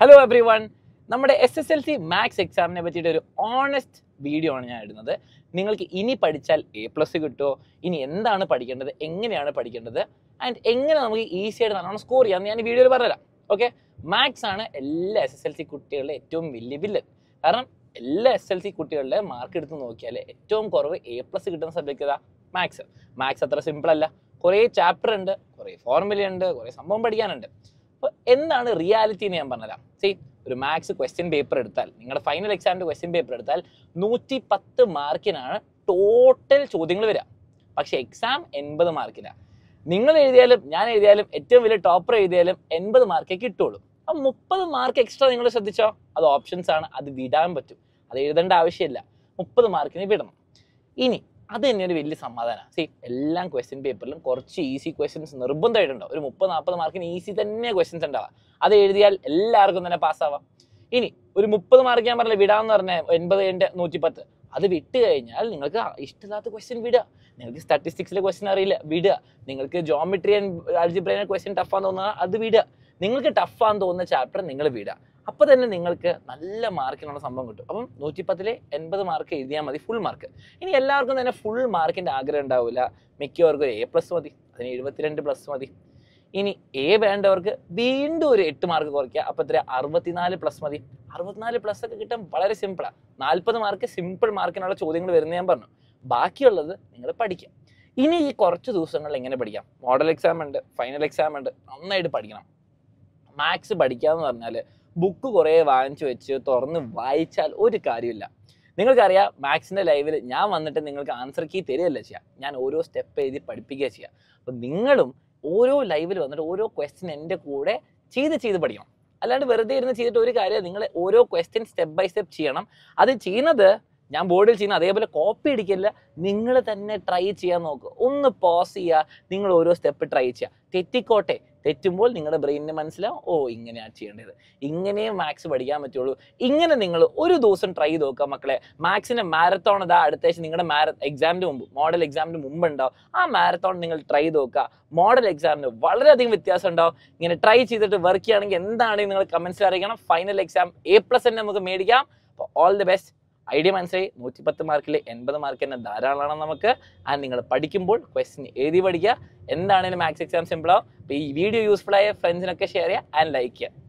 hello everyone നമ്മുടെ S S L C maths എക്സാമിനെ പറ്റിയിട്ട് ഒരു ഓണസ്റ്റ് വീഡിയോ ആണ് ഞാൻ ഇടുന്നത് നിങ്ങൾക്ക് ഇനി പഠിച്ചാൽ എ പ്ലസ് കിട്ടുമോ ഇനി എന്താണ് പഠിക്കേണ്ടത് എങ്ങനെയാണ് പഠിക്കേണ്ടത് ആൻഡ് എങ്ങനെ നമുക്ക് ഈസി ആയിട്ട് നല്ലോണം സ്കോർ ചെയ്യാമെന്ന് ഞാൻ ഈ വീഡിയോയിൽ പറഞ്ഞുതരാം ഓക്കെ മാത്സ് ആണ് എല്ലാ എസ് എസ് എൽ സി കുട്ടികളുടെ ഏറ്റവും വലിയ വില്ലൻ കാരണം എല്ലാ എസ് എൽ സി കുട്ടികളുടെ മാർക്ക് എടുത്ത് നോക്കിയാൽ ഏറ്റവും കുറവ് എ പ്ലസ് കിട്ടുന്ന സബ്ജക്റ്റ് ഏതാ മാത്സ് മാത്സ് അത്ര സിമ്പിൾ അല്ല കുറേ ചാപ്റ്റർ ഉണ്ട് കുറേ ഫോർമുലയുണ്ട് കുറേ സംഭവം പഠിക്കാനുണ്ട് അപ്പോൾ എന്താണ് റിയാലിറ്റി എന്ന് ഞാൻ പറഞ്ഞതാ സി ഒരു മാത്സ് ക്വസ്റ്റ്യൻ പേപ്പർ എടുത്താൽ നിങ്ങളുടെ ഫൈനൽ എക്സാമിൻ്റെ ക്വസ്റ്റ്യൻ പേപ്പർ എടുത്താൽ നൂറ്റി പത്ത് മാർക്കിനാണ് ടോട്ടൽ ചോദ്യങ്ങൾ വരിക പക്ഷേ എക്സാം എൺപത് മാർക്കിനാണ് നിങ്ങൾ എഴുതിയാലും ഞാൻ എഴുതിയാലും ഏറ്റവും വലിയ ടോപ്പർ എഴുതിയാലും എൺപത് മാർക്കേ കിട്ടുള്ളൂ അപ്പം മുപ്പത് മാർക്ക് എക്സ്ട്രാ നിങ്ങൾ ശ്രദ്ധിച്ചോ അത് ഓപ്ഷൻസ് ആണ് അത് വിടാൻ പറ്റും അത് എഴുതേണ്ട ആവശ്യമില്ല മുപ്പത് മാർക്കിന് വിടണം ഇനി അത് തന്നെ ഒരു വലിയ സമാധാനമാണ് സി എല്ലാം ക്വസ്റ്റ്യൻ പേപ്പറിലും കുറച്ച് ഈസി ക്വസ്റ്റ്യൻസ് നിർബന്ധമായിട്ടുണ്ടാവും ഒരു മുപ്പത് നാൽപ്പത് മാർക്കിന് ഈസി തന്നെ ക്വസ്റ്റ്യൻസ് ഉണ്ടാവാം അത് എഴുതിയാൽ എല്ലാവർക്കും തന്നെ പാസ്സാവാം ഇനി ഒരു മുപ്പത് മാർക്ക് ഞാൻ പറഞ്ഞില്ല വിടാന്ന് പറഞ്ഞാൽ എൺപത് എൻ്റെ നൂറ്റിപ്പത്ത് അത് വിട്ട് കഴിഞ്ഞാൽ നിങ്ങൾക്ക് ഇഷ്ടമില്ലാത്ത ക്വസ്റ്റ്യൻ വിടുക നിങ്ങൾക്ക് സ്റ്റാറ്റിസ്റ്റിക്സിലെ ക്വസ്റ്റ്യൻ അറിയില്ല വിടുക നിങ്ങൾക്ക് ജോമെട്രി ആൻഡ് ആൽജിബ്രയിലെ ക്വസ്റ്റ്യൻ ടഫാന്ന് തോന്നുക അത് വിടുക നിങ്ങൾക്ക് ടഫാന്ന് തോന്നുന്ന ചാപ്റ്റർ നിങ്ങൾ വിടുക അപ്പോൾ തന്നെ നിങ്ങൾക്ക് നല്ല മാർക്കിനുള്ള സംഭവം കിട്ടും അപ്പം നൂറ്റിപ്പത്തിൽ എൺപത് മാർക്ക് എഴുതിയാൽ മതി ഫുൾ മാർക്ക് ഇനി എല്ലാവർക്കും തന്നെ ഫുൾ മാർക്കിൻ്റെ ആഗ്രഹം ഉണ്ടാവില്ല മിക്കവർക്കും ഒരു എ പ്ലസ് മതി അതിന് എഴുപത്തിരണ്ട് പ്ലസ് മതി ഇനി എ വേണ്ടവർക്ക് വീണ്ടും ഒരു എട്ട് മാർക്ക് കുറയ്ക്കുക അപ്പോൾ ഇത്ര അറുപത്തിനാല് പ്ലസ് മതി അറുപത്തിനാല് പ്ലസ് ഒക്കെ കിട്ടാൻ വളരെ സിമ്പിളാണ് നാൽപ്പത് മാർക്ക് സിമ്പിൾ മാർക്കിനുള്ള ചോദ്യങ്ങൾ വരുന്ന ഞാൻ പറഞ്ഞു ബാക്കിയുള്ളത് നിങ്ങൾ പഠിക്കാം ഇനി ഈ കുറച്ച് ദിവസങ്ങളിൽ എങ്ങനെ പഠിക്കാം മോഡൽ എക്സാം ഉണ്ട് ഫൈനൽ എക്സാം ഉണ്ട് നന്നായിട്ട് പഠിക്കണം മാത്സ് പഠിക്കുക എന്ന് പറഞ്ഞാൽ ബുക്ക് കുറേ വാങ്ങിച്ചു വെച്ച് തുറന്ന് വായിച്ചാൽ ഒരു കാര്യമില്ല നിങ്ങൾക്കറിയാം മാത്സിൻ്റെ ലൈവിൽ ഞാൻ വന്നിട്ട് നിങ്ങൾക്ക് ആൻസർ കീ തരികയല്ല ചെയ്യാം ഞാൻ ഓരോ സ്റ്റെപ്പ് എഴുതി പഠിപ്പിക്കുക ചെയ്യാം അപ്പോൾ നിങ്ങളും ഓരോ ലൈവിൽ വന്നിട്ട് ഓരോ ക്വസ്റ്റ്യൻ എൻ്റെ കൂടെ ചെയ്ത് ചെയ്ത് പഠിക്കണം അല്ലാണ്ട് വെറുതെ ഇരുന്ന് ചെയ്തിട്ട് ഒരു കാര്യം നിങ്ങൾ ഓരോ ക്വസ്റ്റ്യൻ സ്റ്റെപ്പ് ബൈ സ്റ്റെപ്പ് ചെയ്യണം അത് ചെയ്യുന്നത് ഞാൻ ബോർഡിൽ ചെയ്യുന്ന അതേപോലെ കോപ്പി അടിക്കില്ല നിങ്ങൾ തന്നെ ട്രൈ ചെയ്യാൻ നോക്കുക ഒന്ന് പോസ് ചെയ്യുക നിങ്ങൾ ഓരോ സ്റ്റെപ്പ് ട്രൈ ചെയ്യുക തെറ്റിക്കോട്ടെ തെറ്റുമ്പോൾ നിങ്ങളുടെ ബ്രെയിനിന് മനസ്സിലാവും ഓ ഇങ്ങനെയാണ് ചെയ്യേണ്ടത് ഇങ്ങനെ മാത്സ് പഠിക്കാൻ പറ്റുള്ളൂ ഇങ്ങനെ നിങ്ങൾ ഒരു ദിവസം ട്രൈ ചെയ്ത് നോക്കുക മക്കളെ മാത്സിൻ്റെ മാരത്തോൺ ഇതാ അടുത്ത നിങ്ങളുടെ മാര എക്സാമിൻ്റെ മുമ്പ് മോഡൽ എക്സാമിൻ്റെ മുമ്പ് ഉണ്ടാവും ആ മാരത്തോൺ നിങ്ങൾ ട്രൈ ചെയ്ത് നോക്കുക മോഡൽ എക്സാമിന് വളരെയധികം വ്യത്യാസം ഉണ്ടാവും ഇങ്ങനെ ട്രൈ ചെയ്തിട്ട് വർക്ക് ചെയ്യുകയാണെങ്കിൽ എന്താണെങ്കിലും നിങ്ങൾ കമൻസിൽ അറിയിക്കണം ഫൈനൽ എക്സാം എ പ്ലസ് തന്നെ നമുക്ക് മേടിക്കാം അപ്പോൾ ഓൾ ദി ബെസ്റ്റ് ഐഡിയ മനസ്സിലായി പത്ത് മാർക്കിൽ എൺപത് മാർക്ക് തന്നെ ധാരാളമാണ് നമുക്ക് ആൻഡ് നിങ്ങൾ പഠിക്കുമ്പോൾ ക്വസ്റ്റ്യൻ എഴുതി പഠിക്കുക എന്താണെങ്കിലും മാത്സ് എക്സാം സിമ്പിളാവും ആവും ഈ വീഡിയോ യൂസ്ഫുൾ ആയ ഫ്രണ്ട്സിനൊക്കെ ഷെയർ ചെയ്യുക ആൻഡ് ലൈക്ക് ചെയ്യുക